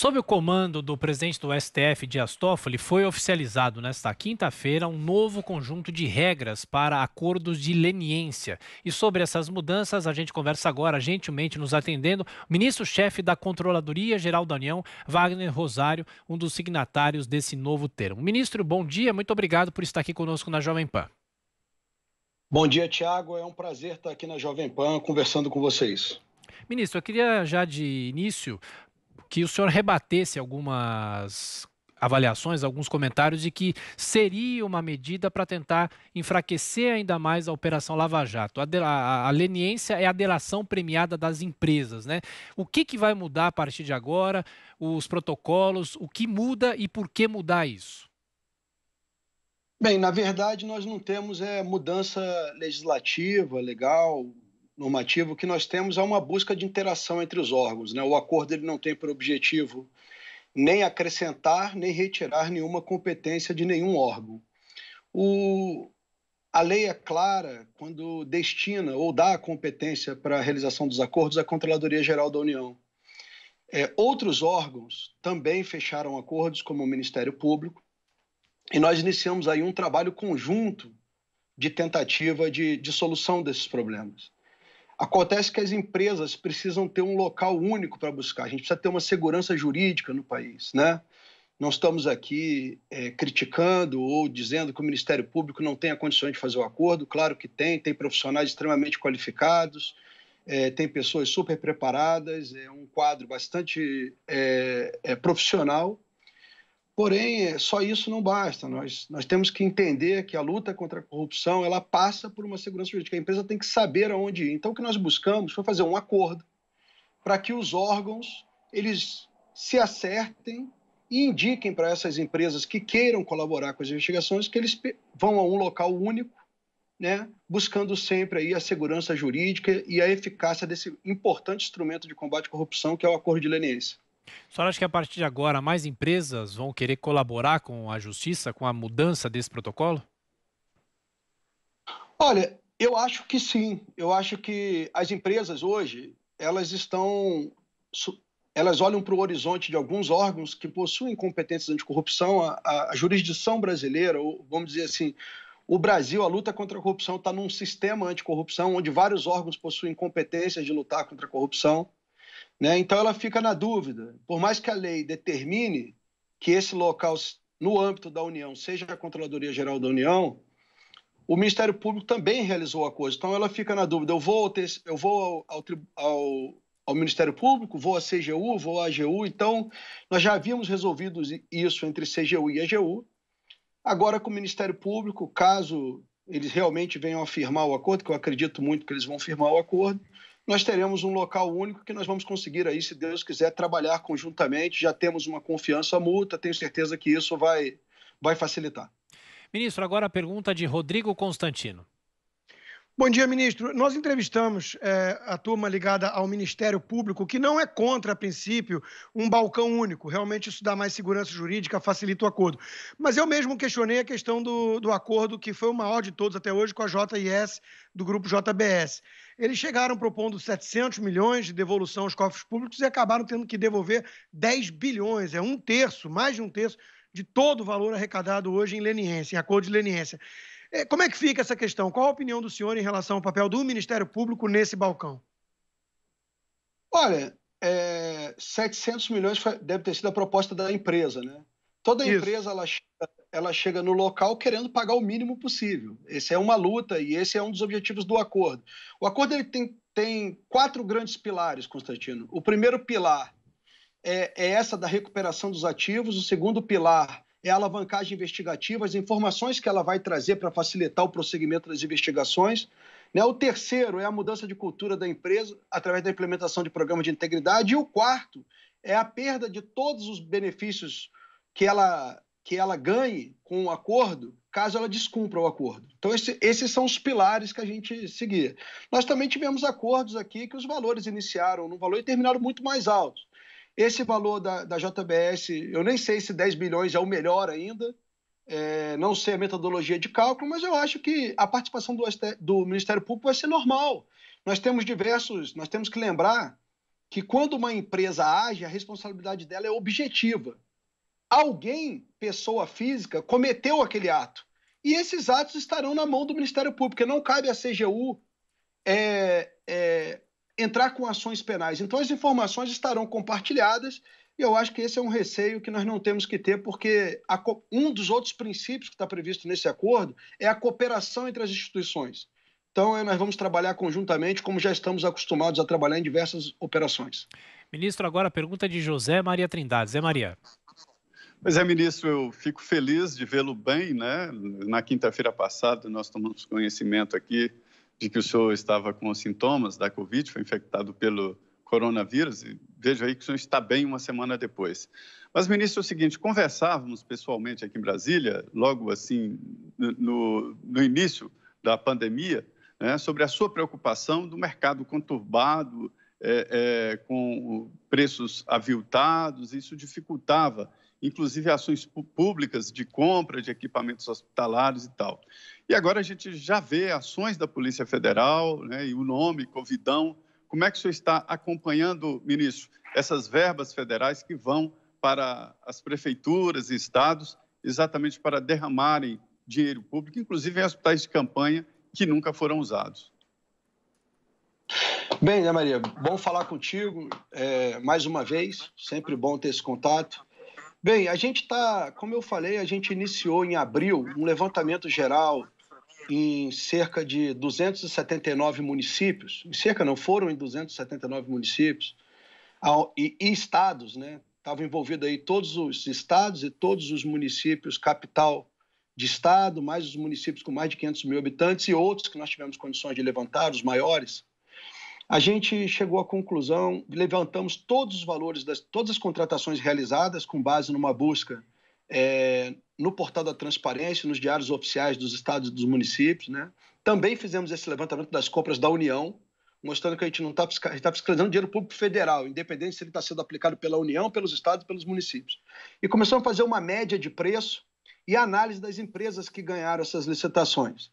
Sob o comando do presidente do STF, Dias Toffoli, foi oficializado nesta quinta-feira um novo conjunto de regras para acordos de leniência. E sobre essas mudanças, a gente conversa agora, gentilmente nos atendendo, o ministro-chefe da Controladoria Geral da União, Wagner Rosário, um dos signatários desse novo termo. Ministro, bom dia, muito obrigado por estar aqui conosco na Jovem Pan. Bom dia, Tiago. É um prazer estar aqui na Jovem Pan conversando com vocês. Ministro, eu queria já de início que o senhor rebatesse algumas avaliações, alguns comentários de que seria uma medida para tentar enfraquecer ainda mais a Operação Lava Jato. A, a, a, leniência é a delação premiada das empresas, né? O que, que vai mudar a partir de agora? Os protocolos, o que muda e por que mudar isso? Bem, na verdade, nós não temos é, mudança legislativa, legal, normativo que nós temos é uma busca de interação entre os órgãos. Né? O acordo ele não tem por objetivo nem acrescentar nem retirar nenhuma competência de nenhum órgão. O, a lei é clara quando destina ou dá a competência para a realização dos acordos à Controladoria Geral da União. É, outros órgãos também fecharam acordos, como o Ministério Público, e nós iniciamos aí um trabalho conjunto de tentativa de, de solução desses problemas. Acontece que as empresas precisam ter um local único para buscar. A gente precisa ter uma segurança jurídica no país, né? Não estamos aqui é, criticando ou dizendo que o Ministério Público não tem a condição de fazer o acordo. Claro que tem, tem profissionais extremamente qualificados, é, tem pessoas super preparadas, é um quadro bastante é, é profissional Porém, é, só isso não basta. Nós, nós temos que entender que a luta contra a corrupção ela passa por uma segurança jurídica. A empresa tem que saber aonde ir. Então, o que nós buscamos foi fazer um acordo para que os órgãos eles se acertem e indiquem para essas empresas que queiram colaborar com as investigações que eles vão a um local único, né, buscando sempre aí a segurança jurídica e a eficácia desse importante instrumento de combate à corrupção que é o acordo de leniência. A senhora acha que a partir de agora mais empresas vão querer colaborar com a justiça com a mudança desse protocolo? Olha, eu acho que sim. Eu acho que as empresas hoje elas estão elas olham para o horizonte de alguns órgãos que possuem competências anticorrupção. A, a, jurisdição brasileira, ou vamos dizer assim, o Brasil, a luta contra a corrupção está num sistema anticorrupção onde vários órgãos possuem competências de lutar contra a corrupção. Né? Então ela fica na dúvida. Por mais que a lei determine que esse local, no âmbito da União, seja a Controladoria Geral da União, o Ministério Público também realizou a coisa. Então ela fica na dúvida: eu vou, eu vou ao, ao, ao Ministério Público, vou à CGU, vou à AGU. Então nós já havíamos resolvido isso entre CGU e AGU. Agora, com o Ministério Público, caso eles realmente venham a firmar o acordo, que eu acredito muito que eles vão firmar o acordo, nós teremos um local único que nós vamos conseguir aí, se Deus quiser, trabalhar conjuntamente. Já temos uma confiança mútua, tenho certeza que isso vai, vai facilitar. Ministro, agora a pergunta de Rodrigo Constantino. Bom dia, ministro. Nós entrevistamos é, a turma ligada ao Ministério Público, que não é contra, a princípio, um balcão único. Realmente isso dá mais segurança jurídica, facilita o acordo. Mas eu mesmo questionei a questão do, do acordo que foi o maior de todos até hoje com a JIS do grupo JBS. Eles chegaram propondo 700 milhões de devolução aos cofres públicos e acabaram tendo que devolver 10 bilhões, é um terço, mais de um terço de todo o valor arrecadado hoje em leniência, em acordo de leniência. É, como é que fica essa questão? Qual a opinião do senhor em relação ao papel do Ministério Público nesse balcão? Olha, é, 700 milhões foi, deve ter sido a proposta da empresa, né? Toda Isso. empresa ela chega, ela chega no local querendo pagar o mínimo possível. Esse é uma luta e esse é um dos objetivos do acordo. O acordo ele tem, tem quatro grandes pilares, Constantino. O primeiro pilar é, é essa da recuperação dos ativos. O segundo pilar é a alavancagem investigativa, as informações que ela vai trazer para facilitar o prosseguimento das investigações. Né? O terceiro é a mudança de cultura da empresa através da implementação de programas de integridade. E o quarto é a perda de todos os benefícios que ela, que ela ganhe com o acordo caso ela descumpra o acordo. Então, esse, esses são os pilares que a gente seguia. Nós também tivemos acordos aqui que os valores iniciaram num valor e terminaram muito mais altos. Esse valor da, da JBS, eu nem sei se 10 bilhões é o melhor ainda, é, não sei a metodologia de cálculo, mas eu acho que a participação do, do Ministério Público vai ser normal. Nós temos diversos, nós temos que lembrar que quando uma empresa age, a responsabilidade dela é objetiva alguém, pessoa física, cometeu aquele ato. E esses atos estarão na mão do Ministério Público, porque não cabe à CGU é, é, entrar com ações penais. Então, as informações estarão compartilhadas, e eu acho que esse é um receio que nós não temos que ter, porque a, um dos outros princípios que está previsto nesse acordo é a cooperação entre as instituições. Então, é, nós vamos trabalhar conjuntamente, como já estamos acostumados a trabalhar em diversas operações. Ministro, agora a pergunta de José Maria Trindade. Zé Maria. Pois é, ministro, eu fico feliz de vê-lo bem, né? Na quinta-feira passada, nós tomamos conhecimento aqui de que o senhor estava com sintomas da Covid, foi infectado pelo coronavírus, e vejo aí que o senhor está bem uma semana depois. Mas, ministro, é o seguinte: conversávamos pessoalmente aqui em Brasília, logo assim, no, no início da pandemia, né, sobre a sua preocupação do mercado conturbado, é, é, com preços aviltados, isso dificultava inclusive ações públicas de compra de equipamentos hospitalares e tal. E agora a gente já vê ações da Polícia Federal, né, e o nome, Covidão. Como é que o senhor está acompanhando, ministro, essas verbas federais que vão para as prefeituras e estados, exatamente para derramarem dinheiro público, inclusive em hospitais de campanha que nunca foram usados? Bem, né, Maria? Bom falar contigo é, mais uma vez, sempre bom ter esse contato. Bem, a gente está, como eu falei, a gente iniciou em abril um levantamento geral em cerca de 279 municípios, em cerca não foram em 279 municípios e, e estados, né? Estavam envolvidos aí todos os estados e todos os municípios capital de estado, mais os municípios com mais de 500 mil habitantes e outros que nós tivemos condições de levantar, os maiores. A gente chegou à conclusão, levantamos todos os valores, das, todas as contratações realizadas com base numa busca é, no portal da transparência, nos diários oficiais dos estados e dos municípios. Né? Também fizemos esse levantamento das compras da União, mostrando que a gente não está tá fiscalizando dinheiro público federal, independente se ele está sendo aplicado pela União, pelos estados, pelos municípios. E começamos a fazer uma média de preço e análise das empresas que ganharam essas licitações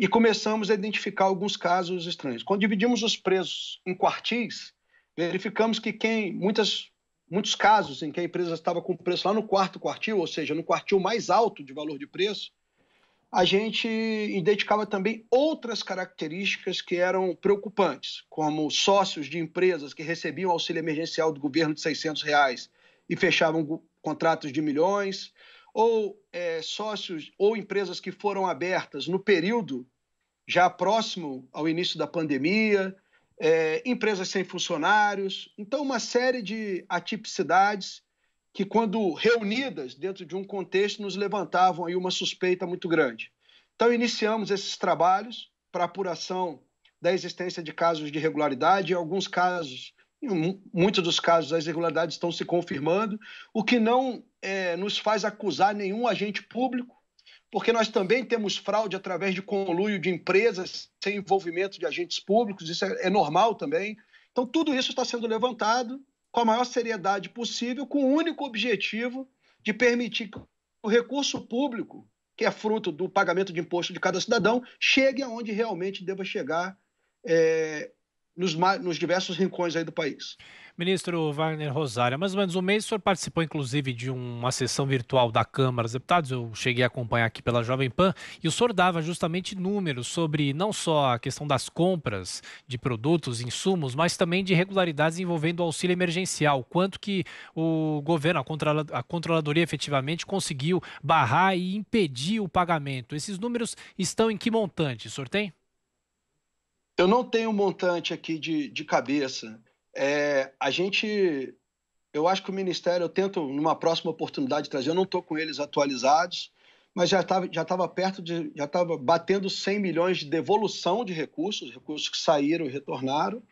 e começamos a identificar alguns casos estranhos. Quando dividimos os presos em quartis, verificamos que quem muitas muitos casos em que a empresa estava com preço lá no quarto quartil, ou seja, no quartil mais alto de valor de preço, a gente identificava também outras características que eram preocupantes, como sócios de empresas que recebiam auxílio emergencial do governo de 600 reais e fechavam contratos de milhões, ou é, sócios ou empresas que foram abertas no período já próximo ao início da pandemia, é, empresas sem funcionários. Então, uma série de atipicidades que, quando reunidas dentro de um contexto, nos levantavam aí uma suspeita muito grande. Então, iniciamos esses trabalhos para apuração da existência de casos de irregularidade, em alguns casos em muitos dos casos, as irregularidades estão se confirmando, o que não é, nos faz acusar nenhum agente público, porque nós também temos fraude através de conluio de empresas sem envolvimento de agentes públicos, isso é, é normal também. Então, tudo isso está sendo levantado com a maior seriedade possível, com o único objetivo de permitir que o recurso público, que é fruto do pagamento de imposto de cada cidadão, chegue aonde realmente deva chegar é, nos, nos, diversos rincões aí do país. Ministro Wagner Rosário, mais ou menos um mês o senhor participou, inclusive, de uma sessão virtual da Câmara dos Deputados, eu cheguei a acompanhar aqui pela Jovem Pan, e o senhor dava justamente números sobre não só a questão das compras de produtos, insumos, mas também de irregularidades envolvendo o auxílio emergencial, quanto que o governo, a controladoria efetivamente conseguiu barrar e impedir o pagamento. Esses números estão em que montante, o senhor tem? Eu não tenho um montante aqui de, de cabeça. É, a gente, eu acho que o Ministério, eu tento numa próxima oportunidade trazer, eu não estou com eles atualizados, mas já estava já tava perto de, já estava batendo 100 milhões de devolução de recursos, recursos que saíram e retornaram.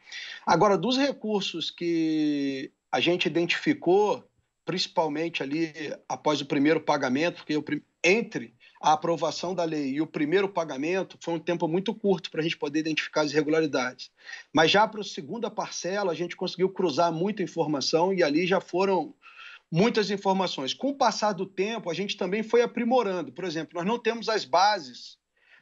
Agora, dos recursos que a gente identificou, principalmente ali após o primeiro pagamento, porque eu, entre a aprovação da lei e o primeiro pagamento foi um tempo muito curto para a gente poder identificar as irregularidades. Mas já para a segunda parcela, a gente conseguiu cruzar muita informação e ali já foram muitas informações. Com o passar do tempo, a gente também foi aprimorando. Por exemplo, nós não temos as bases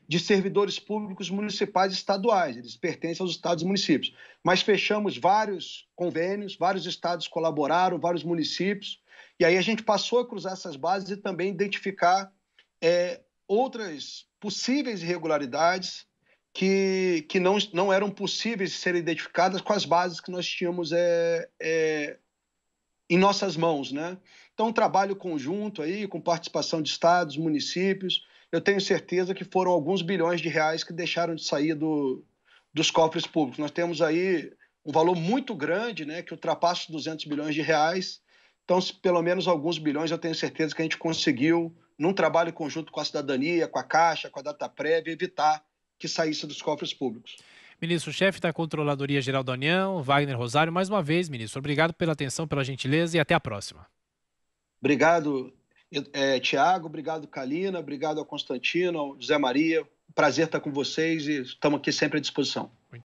de servidores públicos municipais e estaduais, eles pertencem aos estados e municípios. Mas fechamos vários convênios, vários estados colaboraram, vários municípios, e aí a gente passou a cruzar essas bases e também identificar é, outras possíveis irregularidades que, que não, não eram possíveis de serem identificadas com as bases que nós tínhamos é, é, em nossas mãos. Né? Então, um trabalho conjunto aí, com participação de estados, municípios. Eu tenho certeza que foram alguns bilhões de reais que deixaram de sair do, dos cofres públicos. Nós temos aí um valor muito grande, né, que ultrapassa os 200 bilhões de reais. Então, pelo menos alguns bilhões, eu tenho certeza que a gente conseguiu num trabalho conjunto com a cidadania, com a Caixa, com a data prévia, evitar que saísse dos cofres públicos. Ministro-chefe da Controladoria Geral da União, Wagner Rosário, mais uma vez, ministro, obrigado pela atenção, pela gentileza e até a próxima. Obrigado, é, Tiago, obrigado, Kalina, obrigado ao Constantino, ao José Maria. Prazer estar com vocês e estamos aqui sempre à disposição.